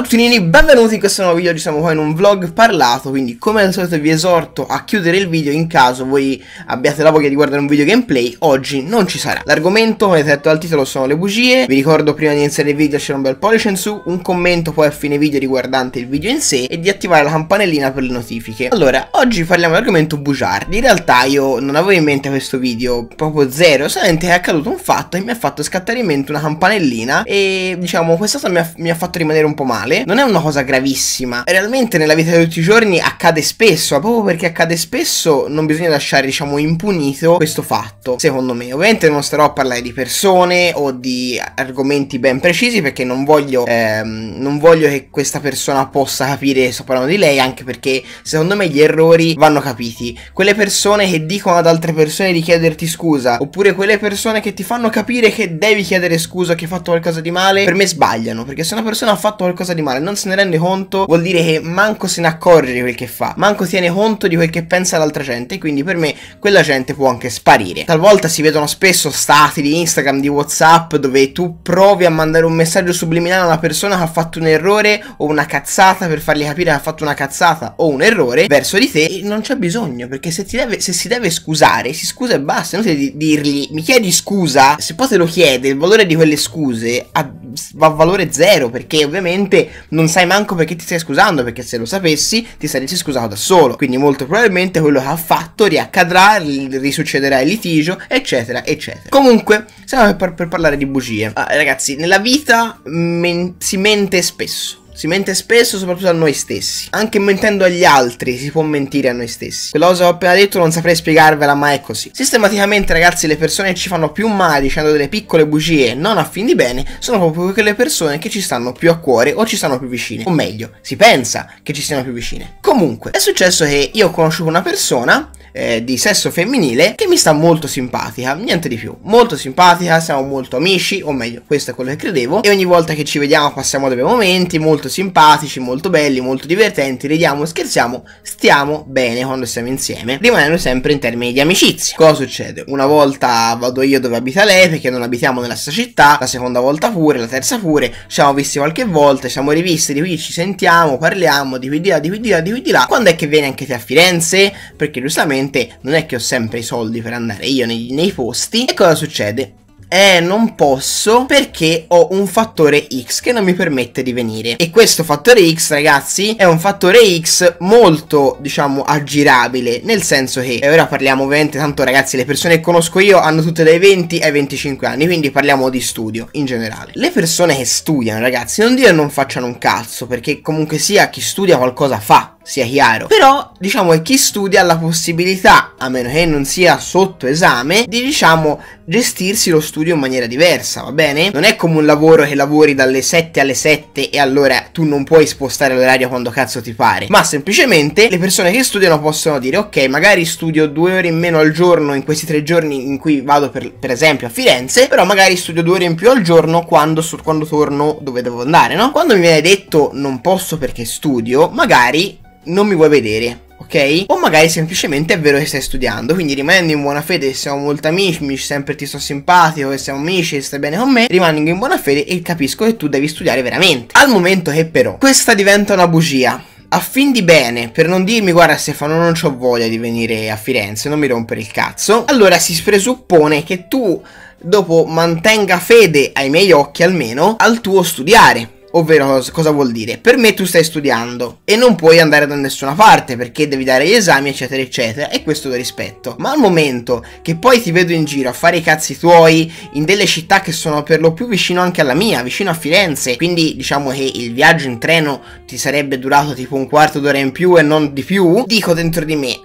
Ciao a tutti nini, benvenuti in questo nuovo video, oggi siamo qua in un vlog parlato, quindi come al solito vi esorto a chiudere il video in caso voi abbiate la voglia di guardare un video gameplay, oggi non ci sarà. L'argomento, come detto dal titolo, sono le bugie, vi ricordo prima di iniziare il video lasciare un bel pollice in su, un commento poi a fine video riguardante il video in sé e di attivare la campanellina per le notifiche. Allora, oggi parliamo dell'argomento bugiardi, in realtà io non avevo in mente questo video proprio zero, solamente è accaduto un fatto e mi ha fatto scattare in mente una campanellina e diciamo questa cosa mi ha, mi ha fatto rimanere un po' male male non è una cosa gravissima. Realmente nella vita di tutti i giorni accade spesso, ma proprio perché accade spesso non bisogna lasciare, diciamo, impunito questo fatto, secondo me. Ovviamente non starò a parlare di persone o di argomenti ben precisi perché non voglio, ehm, non voglio che questa persona possa capire sto parlando di lei, anche perché secondo me gli errori vanno capiti. Quelle persone che dicono ad altre persone di chiederti scusa, oppure quelle persone che ti fanno capire che devi chiedere scusa, che hai fatto qualcosa di male, per me sbagliano, perché se una persona ha fatto qualcosa di di male, non se ne rende conto, vuol dire che manco se ne accorge di quel che fa, manco tiene conto di quel che pensa l'altra gente, quindi per me quella gente può anche sparire. Talvolta si vedono spesso stati di Instagram, di Whatsapp, dove tu provi a mandare un messaggio subliminale a una persona che ha fatto un errore o una cazzata per fargli capire che ha fatto una cazzata o un errore verso di te e non c'è bisogno, perché se, deve, se si deve scusare, si scusa e basta, non devi dirgli mi chiedi scusa, se poi te lo chiede, il valore di quelle scuse ha, va a valore zero, perché ovviamente probabilmente non sai manco perché ti stai scusando, perché se lo sapessi ti saresti scusato da solo. Quindi molto probabilmente quello che ha fatto riaccadrà, risuccederà il litigio, eccetera, eccetera. Comunque, siamo per, per parlare di bugie. Ah, ragazzi, nella vita men- si mente spesso si mente spesso soprattutto a noi stessi. Anche mentendo agli altri si può mentire a noi stessi. Quella cosa che ho appena detto non saprei spiegarvela, ma è così. Sistematicamente, ragazzi, le persone che ci fanno più male dicendo delle piccole bugie non a fin di bene sono proprio quelle persone che ci stanno più a cuore o ci stanno più vicine. O meglio, si pensa che ci siano più vicine. Comunque, è successo che io ho conosciuto una persona eh, di sesso femminile che mi sta molto simpatica, niente di più, molto simpatica, siamo molto amici, o meglio, questo è quello che credevo, e ogni volta che ci vediamo passiamo dei momenti, molto simpatici, molto belli, molto divertenti, ridiamo, scherziamo, stiamo bene quando siamo insieme, rimanendo sempre in termini di amicizia. Cosa succede? Una volta vado io dove abita lei, perché non abitiamo nella stessa città, la seconda volta pure, la terza pure, ci siamo visti qualche volta, ci siamo rivisti, di qui ci sentiamo, parliamo, di qui di là, di qui di là, di qui di là, quando è che vieni anche te a Firenze? Perché giustamente ovviamente non è che ho sempre i soldi per andare io nei, nei posti. E cosa succede? Eh, non posso perché ho un fattore X che non mi permette di venire. E questo fattore X, ragazzi, è un fattore X molto, diciamo, aggirabile. Nel senso che, e eh, ora parliamo ovviamente, tanto ragazzi, le persone che conosco io hanno tutte dai 20 ai 25 anni, quindi parliamo di studio in generale. Le persone che studiano, ragazzi, non dire non facciano un cazzo, perché comunque sia chi studia qualcosa fa sia chiaro. Però diciamo che chi studia ha la possibilità, a meno che non sia sotto esame, di diciamo gestirsi lo studio in maniera diversa, va bene? Non è come un lavoro che lavori dalle 7 alle 7 e allora tu non puoi spostare l'orario quando cazzo ti pare, ma semplicemente le persone che studiano possono dire ok, magari studio due ore in meno al giorno in questi tre giorni in cui vado per, per esempio a Firenze, però magari studio due ore in più al giorno quando, quando torno dove devo andare, no? Quando mi viene detto non posso perché studio, magari non mi vuoi vedere. Ok? O magari semplicemente è vero che stai studiando, quindi rimanendo in buona fede, siamo molto amici, mi sempre ti sto simpatico, e siamo amici, e stai bene con me, rimango in buona fede e capisco che tu devi studiare veramente. Al momento che però questa diventa una bugia, a fin di bene, per non dirmi guarda Stefano non ho voglia di venire a Firenze, non mi rompere il cazzo, allora si presuppone che tu dopo mantenga fede ai miei occhi almeno al tuo studiare. Ovvero, cosa vuol dire? Per me tu stai studiando e non puoi andare da nessuna parte perché devi dare gli esami, eccetera, eccetera, e questo lo rispetto. Ma al momento che poi ti vedo in giro a fare i cazzi tuoi in delle città che sono per lo più vicino anche alla mia, vicino a Firenze, quindi diciamo che il viaggio in treno ti sarebbe durato tipo un quarto d'ora in più e non di più, dico dentro di me,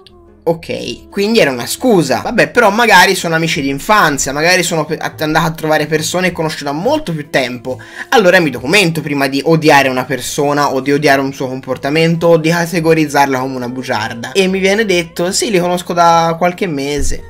Ok, quindi era una scusa. Vabbè, però magari sono amici di infanzia, magari sono andato a trovare persone conosciute da molto più tempo. Allora mi documento prima di odiare una persona o di odiare un suo comportamento o di categorizzarla come una bugiarda. E mi viene detto, sì, li conosco da qualche mese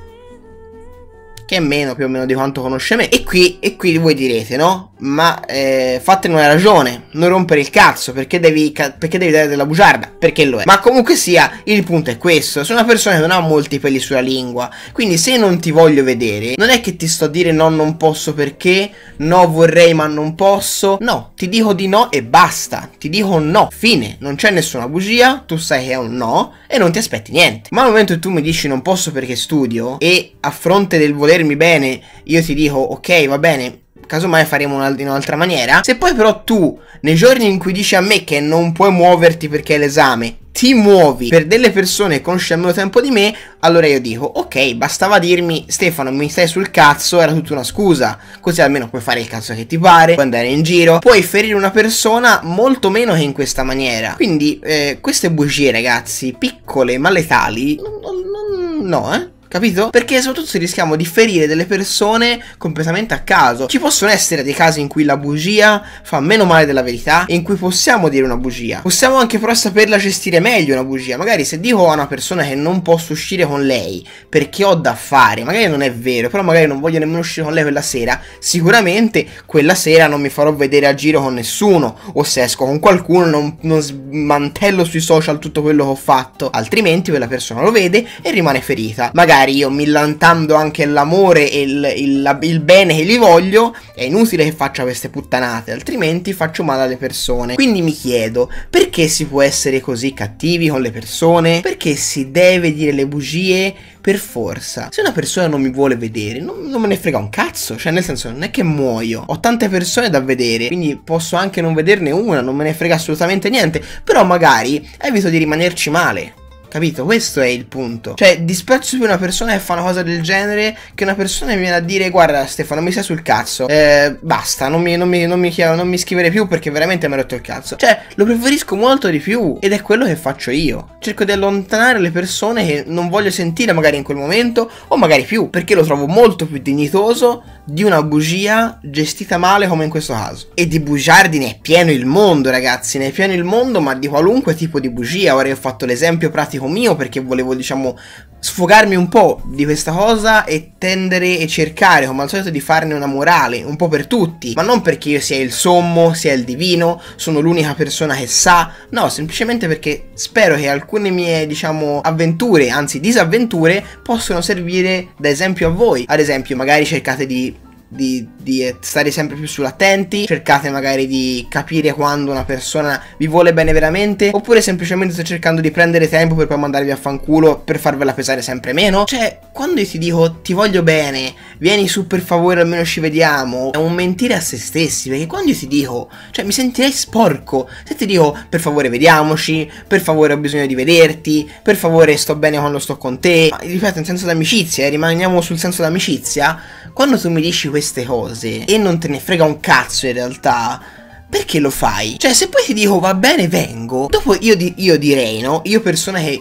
che è meno più o meno di quanto conosce me. E qui, e qui voi direte, no? Ma eh, fatene una ragione, non rompere il cazzo, perché devi, ca- perché devi dare della bugiarda? Perché lo è. Ma comunque sia, il punto è questo, sono una persona che non ha molti peli sulla lingua, quindi se non ti voglio vedere, non è che ti sto a dire no, non posso perché, no, vorrei ma non posso, no, ti dico di no e basta, ti dico no, fine, non c'è nessuna bugia, tu sai che è un no e non ti aspetti niente. Ma al momento che tu mi dici non posso perché studio e a fronte del volere volermi bene io ti dico ok va bene casomai faremo in un'altra maniera. Se poi però tu, nei giorni in cui dici a me che non puoi muoverti perché è l'esame, ti muovi per delle persone consci al meno tempo di me, allora io dico, ok, bastava dirmi Stefano mi stai sul cazzo, era tutta una scusa, così almeno puoi fare il cazzo che ti pare, puoi andare in giro, puoi ferire una persona molto meno che in questa maniera. Quindi eh, queste bugie ragazzi, piccole ma letali, no, no, no eh capito? Perché soprattutto se rischiamo di ferire delle persone completamente a caso. Ci possono essere dei casi in cui la bugia fa meno male della verità e in cui possiamo dire una bugia. Possiamo anche però saperla gestire meglio una bugia. Magari se dico a una persona che non posso uscire con lei perché ho da fare, magari non è vero, però magari non voglio nemmeno uscire con lei quella sera, sicuramente quella sera non mi farò vedere a giro con nessuno o se esco con qualcuno non, non smantello sui social tutto quello che ho fatto, altrimenti quella persona lo vede e rimane ferita. Magari magari io millantando anche l'amore e il, il, il, bene che li voglio, è inutile che faccia queste puttanate, altrimenti faccio male alle persone. Quindi mi chiedo, perché si può essere così cattivi con le persone? Perché si deve dire le bugie per forza? Se una persona non mi vuole vedere, non, non me ne frega un cazzo, cioè nel senso non è che muoio, ho tante persone da vedere, quindi posso anche non vederne una, non me ne frega assolutamente niente, però magari evito di rimanerci male. Capito? Questo è il punto. Cioè, disprezzo più una persona che fa una cosa del genere che una persona che mi viene a dire guarda Stefano, mi sei sul cazzo. Eh, basta, non mi, non, mi, non, mi chiaro, non mi scrivere più perché veramente mi ha rotto il cazzo. Cioè, lo preferisco molto di più ed è quello che faccio io. Cerco di allontanare le persone che non voglio sentire magari in quel momento o magari più perché lo trovo molto più dignitoso di una bugia gestita male come in questo caso. E di bugiardi ne è pieno il mondo, ragazzi, ne è pieno il mondo, ma di qualunque tipo di bugia. Ora io ho fatto l'esempio pratico mio perché volevo, diciamo, sfogarmi un po' di questa cosa e tendere e cercare, come al solito, di farne una morale, un po' per tutti. Ma non perché io sia il sommo, sia il divino, sono l'unica persona che sa, no, semplicemente perché spero che alcune mie, diciamo, avventure, anzi disavventure, possano servire da esempio a voi. Ad esempio, magari cercate di di, di, stare sempre più sull'attenti, cercate magari di capire quando una persona vi vuole bene veramente, oppure semplicemente sto cercando di prendere tempo per poi mandarvi a fanculo per farvela pesare sempre meno. Cioè, quando io ti dico ti voglio bene, vieni su per favore almeno ci vediamo, è un mentire a se stessi, perché quando io ti dico, cioè mi sentirei sporco, se ti dico per favore vediamoci, per favore ho bisogno di vederti, per favore sto bene quando sto con te, ma ripeto, in senso d'amicizia, eh, rimaniamo sul senso d'amicizia, quando tu mi dici questo queste cose e non te ne frega un cazzo in realtà perché lo fai? Cioè, se poi ti dico va bene, vengo, dopo io, di- io direi, no? Io persona che,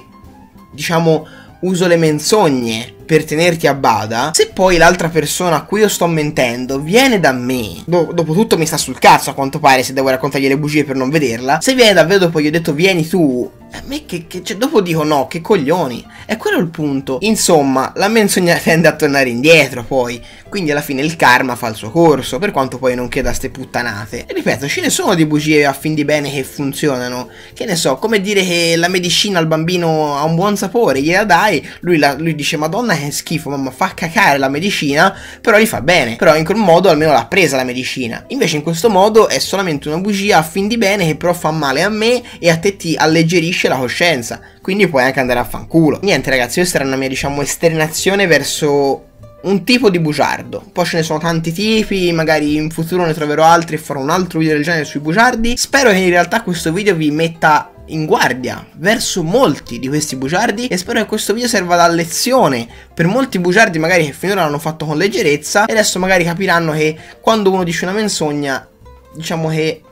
diciamo, uso le menzogne per tenerti a bada, se poi l'altra persona a cui io sto mentendo viene da me, do- tutto mi sta sul cazzo a quanto pare se devo raccontargli le bugie per non vederla, se viene davvero dopo gli ho detto vieni tu, a me che, che cioè, dopo dico no, che coglioni, è quello il punto. Insomma, la menzogna tende a tornare indietro poi, quindi alla fine il karma fa il suo corso, per quanto poi non chieda ste puttanate. E ripeto, ce ne sono di bugie a fin di bene che funzionano, che ne so, come dire che la medicina al bambino ha un buon sapore, gliela dai, lui, la, lui dice madonna che eh, schifo, mamma, fa cacare la medicina, però gli fa bene. Però in quel modo almeno l'ha presa la medicina. Invece in questo modo è solamente una bugia a fin di bene che però fa male a me e a te ti alleggerisce la coscienza. Quindi puoi anche andare a fanculo. Niente ragazzi, questa era una mia diciamo esternazione verso un tipo di bugiardo. Poi ce ne sono tanti tipi, magari in futuro ne troverò altri e farò un altro video del genere sui bugiardi. Spero che in realtà questo video vi metta in guardia verso molti di questi bugiardi e spero che questo video serva da lezione per molti bugiardi magari che finora l'hanno fatto con leggerezza e adesso magari capiranno che quando uno dice una menzogna diciamo che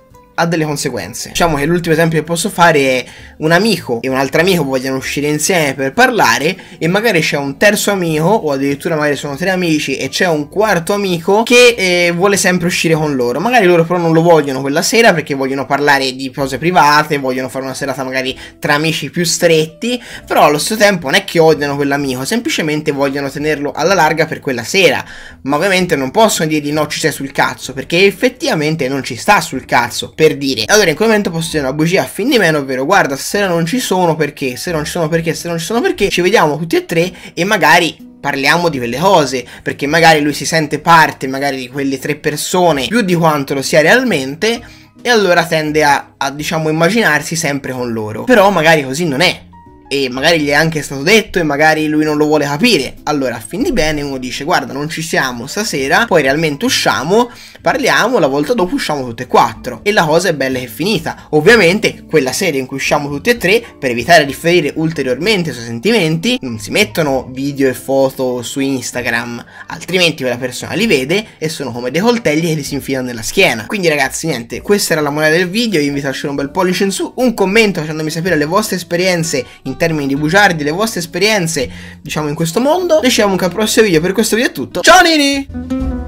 ha delle conseguenze. Diciamo che l'ultimo esempio che posso fare è un amico e un altro amico vogliono uscire insieme per parlare e magari c'è un terzo amico o addirittura magari sono tre amici e c'è un quarto amico che eh, vuole sempre uscire con loro. Magari loro però non lo vogliono quella sera perché vogliono parlare di cose private, vogliono fare una serata magari tra amici più stretti, però allo stesso tempo non è che odiano quell'amico, semplicemente vogliono tenerlo alla larga per quella sera. Ma ovviamente non possono dirgli no ci sei sul cazzo perché effettivamente non ci sta sul cazzo. Per per dire. Allora in quel momento posso dire una bugia a fin di meno, ovvero guarda se non ci sono perché, se non ci sono perché, se non ci sono perché, ci vediamo tutti e tre e magari parliamo di quelle cose, perché magari lui si sente parte magari di quelle tre persone più di quanto lo sia realmente e allora tende a, a diciamo immaginarsi sempre con loro. Però magari così non è, e magari gli è anche stato detto e magari lui non lo vuole capire. Allora, a fin di bene, uno dice: Guarda, non ci siamo stasera, poi realmente usciamo, parliamo, la volta dopo usciamo tutte e quattro. E la cosa è bella che è finita. Ovviamente, quella sera in cui usciamo tutti e tre, per evitare di ferire ulteriormente i suoi sentimenti, non si mettono video e foto su Instagram, altrimenti quella persona li vede e sono come dei coltelli che li si infilano nella schiena. Quindi, ragazzi, niente, questa era la moneta del video. Io invito a lasciare un bel pollice in su, un commento facendomi sapere le vostre esperienze in termini di bugiardi, le vostre esperienze, diciamo, in questo mondo. Noi ci vediamo anche al prossimo video, per questo video è tutto. Ciao Nini!